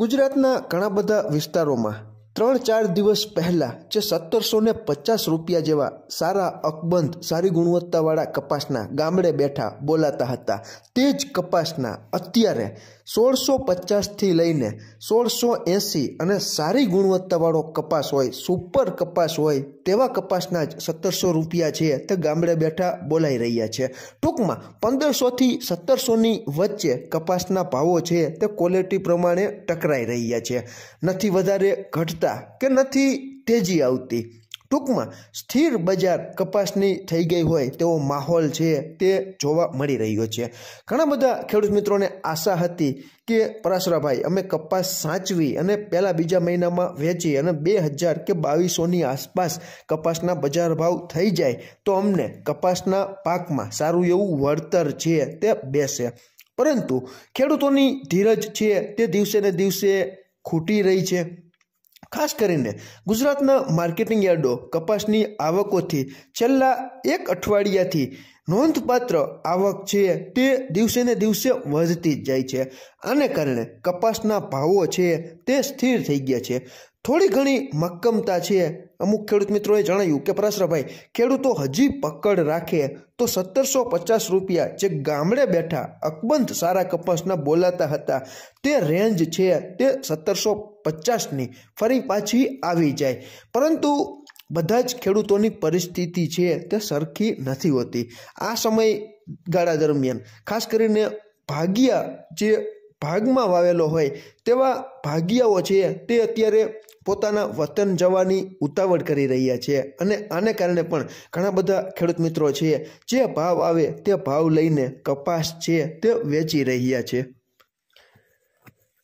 ગુજરાતના ઘણા બધા વિસ્તારોમાં ત્રણ ચાર દિવસ પહેલાં જે સત્તરસો ને પચાસ રૂપિયા જેવા સારા અકબંધ સારી ગુણવત્તાવાળા કપાસના ગામડે બેઠા બોલાતા હતા તે જ કપાસના અત્યારે સોળસો પચાસથી લઈને સોળસો એંસી અને સારી ગુણવત્તાવાળો કપાસ હોય સુપર કપાસ હોય તેવા કપાસના જ સત્તરસો રૂપિયા છે તે ગામડે બેઠા બોલાઈ રહ્યા છે ટૂંકમાં પંદરસોથી સત્તરસોની વચ્ચે કપાસના ભાવો છે તે ક્વોલિટી પ્રમાણે ટકરાઈ રહ્યા છે નથી વધારે ઘટ વધતા કે નથી તેજી આવતી ટૂંકમાં સ્થિર બજાર કપાસની થઈ ગઈ હોય તેવો માહોલ છે તે જોવા મળી રહ્યો છે ઘણા બધા ખેડૂત મિત્રોને આશા હતી કે પરાશરાભાઈ અમે કપાસ સાચવી અને પહેલાં બીજા મહિનામાં વેચી અને બે હજાર કે બાવીસોની આસપાસ કપાસના બજાર ભાવ થઈ જાય તો અમને કપાસના પાકમાં સારું એવું વળતર છે તે બેસે પરંતુ ખેડૂતોની ધીરજ છે તે દિવસે ને દિવસે ખૂટી રહી છે ખાસ કરીને ગુજરાતના માર્કેટિંગ યાર્ડો કપાસની આવકોથી છેલ્લા એક અઠવાડિયાથી નોંધપાત્ર આવક છે તે દિવસે ને દિવસે વધતી જ જાય છે આને કારણે કપાસના ભાવો છે તે સ્થિર થઈ ગયા છે થોડી ઘણી મક્કમતા છે અમુક ખેડૂત મિત્રોએ જણાવ્યું કે પરાશરાભાઈ ખેડૂતો હજી પકડ રાખે તો સત્તરસો પચાસ રૂપિયા જે ગામડે બેઠા અકબંધ સારા કપાસના બોલાતા હતા તે રેન્જ છે તે સત્તરસો પચાસની ફરી પાછી આવી જાય પરંતુ બધા જ ખેડૂતોની પરિસ્થિતિ છે તે સરખી નથી હોતી આ સમય ગાળા દરમિયાન ખાસ કરીને ભાગ્યા જે ભાગમાં વાવેલો હોય તેવા ભાગિયાઓ છે તે અત્યારે પોતાના વતન જવાની ઉતાવળ કરી રહ્યા છે અને આને કારણે પણ ઘણા બધા ખેડૂત મિત્રો છે જે ભાવ આવે તે ભાવ લઈને કપાસ છે તે વેચી રહ્યા છે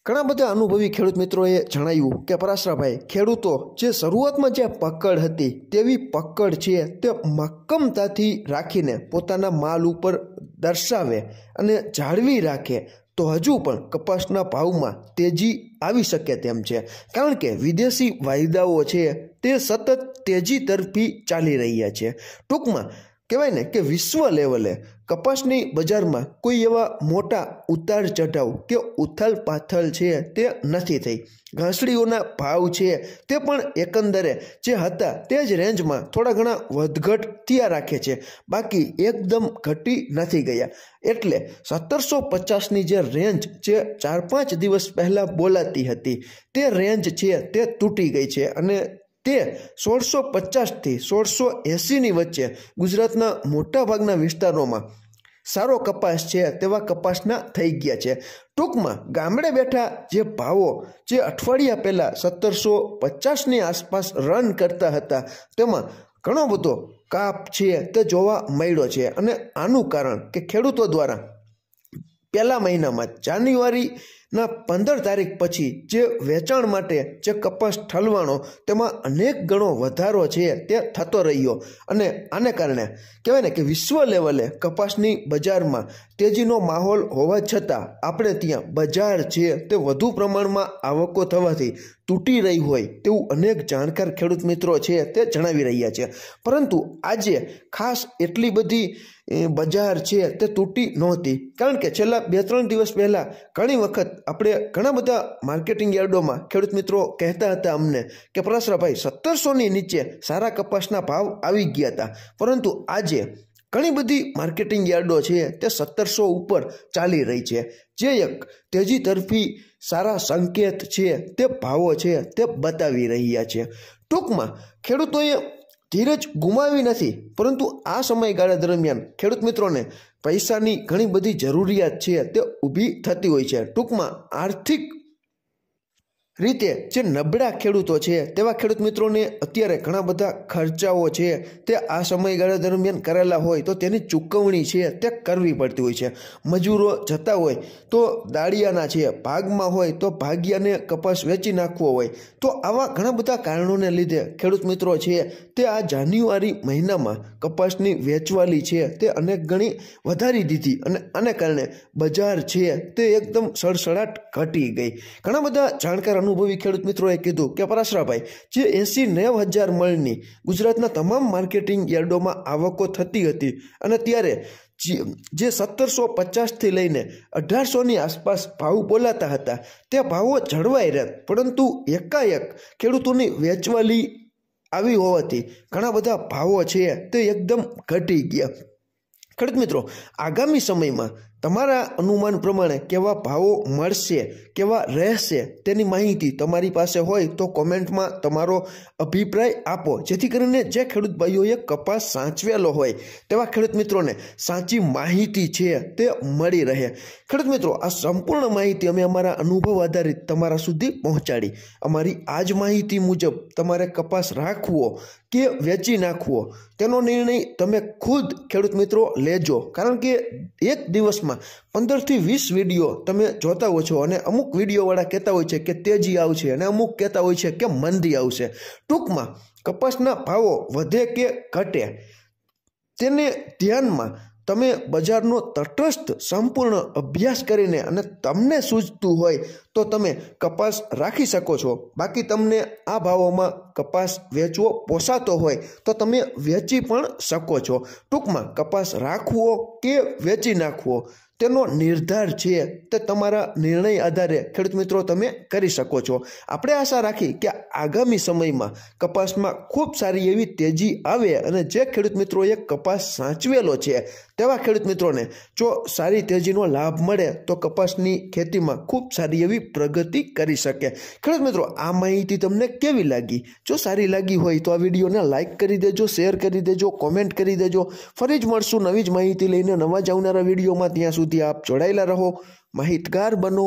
ઘણા બધા અનુભવી ખેડૂત મિત્રોએ જણાવ્યું કે પરાશરાભાઈ ખેડૂતો જે શરૂઆતમાં જે પકડ હતી તેવી પકડ છે તે મક્કમતાથી રાખીને પોતાના માલ ઉપર દર્શાવે અને જાળવી રાખે તો હજુ પણ કપાસના ભાવમાં તેજી આવી શકે તેમ છે કારણ કે વિદેશી વાયદાઓ છે તે સતત તેજી તરફી ચાલી રહ્યા છે ટૂંકમાં કહેવાય ને કે વિશ્વ લેવલે કપાસની બજારમાં કોઈ એવા મોટા ઉતાર ચઢાવ કે ઉથલ પાથલ છે તે નથી થઈ ઘાસડીઓના ભાવ છે તે પણ એકંદરે જે હતા તે જ રેન્જમાં થોડા ઘણા વધઘટ થયા રાખે છે બાકી એકદમ ઘટી નથી ગયા એટલે સત્તરસો પચાસની જે રેન્જ જે ચાર પાંચ દિવસ પહેલાં બોલાતી હતી તે રેન્જ છે તે તૂટી ગઈ છે અને તે સોળસો પચાસથી સોળસો એંસીની વચ્ચે ગુજરાતના મોટાભાગના વિસ્તારોમાં સારો કપાસ છે તેવા કપાસના થઈ ગયા છે ટૂંકમાં ગામડે બેઠા જે ભાવો જે અઠવાડિયા પહેલાં સત્તરસો પચાસની આસપાસ રન કરતા હતા તેમાં ઘણો બધો કાપ છે તે જોવા મળ્યો છે અને આનું કારણ કે ખેડૂતો દ્વારા પહેલા મહિનામાં જાન્યુઆરી ના પંદર તારીખ પછી જે વેચાણ માટે જે કપાસ ઠલવાનો તેમાં અનેક ગણો વધારો છે તે થતો રહ્યો અને આને કારણે કહેવાય ને કે વિશ્વ લેવલે કપાસની બજારમાં તેજીનો માહોલ હોવા છતાં આપણે ત્યાં બજાર છે તે વધુ પ્રમાણમાં આવકો થવાથી તૂટી રહી હોય તેવું અનેક જાણકાર ખેડૂત મિત્રો છે તે જણાવી રહ્યા છે પરંતુ આજે ખાસ એટલી બધી બજાર છે તે તૂટી નહોતી કારણ કે છેલ્લા બે ત્રણ દિવસ પહેલાં ઘણી વખત આપણે ઘણા બધા માર્કેટિંગ યાર્ડોમાં ખેડૂત મિત્રો કહેતા હતા અમને કે પરાશરાભાઈ સત્તરસોની નીચે સારા કપાસના ભાવ આવી ગયા હતા પરંતુ આજે ઘણી બધી માર્કેટિંગ યાર્ડો છે તે સત્તરસો ઉપર ચાલી રહી છે જે એક તેજી તરફી સારા સંકેત છે તે ભાવો છે તે બતાવી રહ્યા છે ટૂંકમાં ખેડૂતોએ ધીરજ ગુમાવી નથી પરંતુ આ સમયગાળા દરમિયાન ખેડૂત મિત્રોને પૈસાની ઘણી બધી જરૂરિયાત છે તે ઊભી થતી હોય છે ટૂંકમાં આર્થિક રીતે જે નબળા ખેડૂતો છે તેવા ખેડૂત મિત્રોને અત્યારે ઘણા બધા ખર્ચાઓ છે તે આ સમયગાળા દરમિયાન કરેલા હોય તો તેની ચૂકવણી છે તે કરવી પડતી હોય છે મજૂરો જતા હોય તો દાળિયાના છે ભાગમાં હોય તો ભાગિયાને કપાસ વેચી નાખવો હોય તો આવા ઘણા બધા કારણોને લીધે ખેડૂત મિત્રો છે તે આ જાન્યુઆરી મહિનામાં કપાસની વેચવાલી છે તે અનેક ગણી વધારી દીધી અને આને કારણે બજાર છે તે એકદમ સડસડાટ ઘટી ગઈ ઘણા બધા જાણકાર અનુભવી ખેડૂત મિત્રોએ કીધું કે પરાશરાભાઈ જે એંસી નેવ હજાર મળની ગુજરાતના તમામ માર્કેટિંગ યાર્ડોમાં આવકો થતી હતી અને ત્યારે જે સત્તરસો પચાસથી લઈને અઢારસોની આસપાસ ભાવ બોલાતા હતા તે ભાવો જળવાઈ રહ્યા પરંતુ એકાએક ખેડૂતોની વેચવાલી આવી હોવાથી ઘણા બધા ભાવો છે તે એકદમ ઘટી ગયા ખડક મિત્રો આગામી સમયમાં તમારા અનુમાન પ્રમાણે કેવા ભાવો મળશે કેવા રહેશે તેની માહિતી તમારી પાસે હોય તો કોમેન્ટમાં તમારો અભિપ્રાય આપો જેથી કરીને જે ખેડૂત ભાઈઓએ કપાસ સાચવેલો હોય તેવા ખેડૂત મિત્રોને સાચી માહિતી છે તે મળી રહે ખેડૂત મિત્રો આ સંપૂર્ણ માહિતી અમે અમારા અનુભવ આધારિત તમારા સુધી પહોંચાડી અમારી આ જ માહિતી મુજબ તમારે કપાસ રાખવો કે વેચી નાખવો તેનો નિર્ણય તમે ખુદ ખેડૂત મિત્રો લેજો કારણ કે એક દિવસ દિવસમાં પંદરથી વીસ વિડીયો તમે જોતા હો છો અને અમુક વિડીયોવાળા કહેતા હોય છે કે તેજી આવશે અને અમુક કહેતા હોય છે કે મંદી આવશે ટૂંકમાં કપાસના ભાવો વધે કે ઘટે તેને ધ્યાનમાં તમે બજારનો તટસ્થ સંપૂર્ણ અભ્યાસ કરીને અને તમને સૂઝતું હોય તો તમે કપાસ રાખી શકો છો બાકી તમને આ ભાવોમાં કપાસ વેચવો પોસાતો હોય તો તમે વેચી પણ શકો છો ટૂંકમાં કપાસ રાખવો કે વેચી નાખવો તેનો નિર્ધાર છે તે તમારા નિર્ણય આધારે ખેડૂત મિત્રો તમે કરી શકો છો આપણે આશા રાખી કે આગામી સમયમાં કપાસમાં ખૂબ સારી એવી તેજી આવે અને જે ખેડૂત મિત્રોએ કપાસ સાચવેલો છે તેવા ખેડૂત મિત્રોને જો સારી તેજીનો લાભ મળે તો કપાસની ખેતીમાં ખૂબ સારી એવી પ્રગતિ કરી શકે ખેડૂત મિત્રો આ માહિતી તમને કેવી લાગી જો સારી લાગી હોય તો આ વિડીયોને લાઇક કરી દેજો શેર કરી દેજો કોમેન્ટ કરી દેજો ફરી જ મળશું નવી જ માહિતી લઈને નવા જ આવનારા વિડીયોમાં ત્યાં સુધી આપ જોડાયેલા રહો માહિતગાર બનો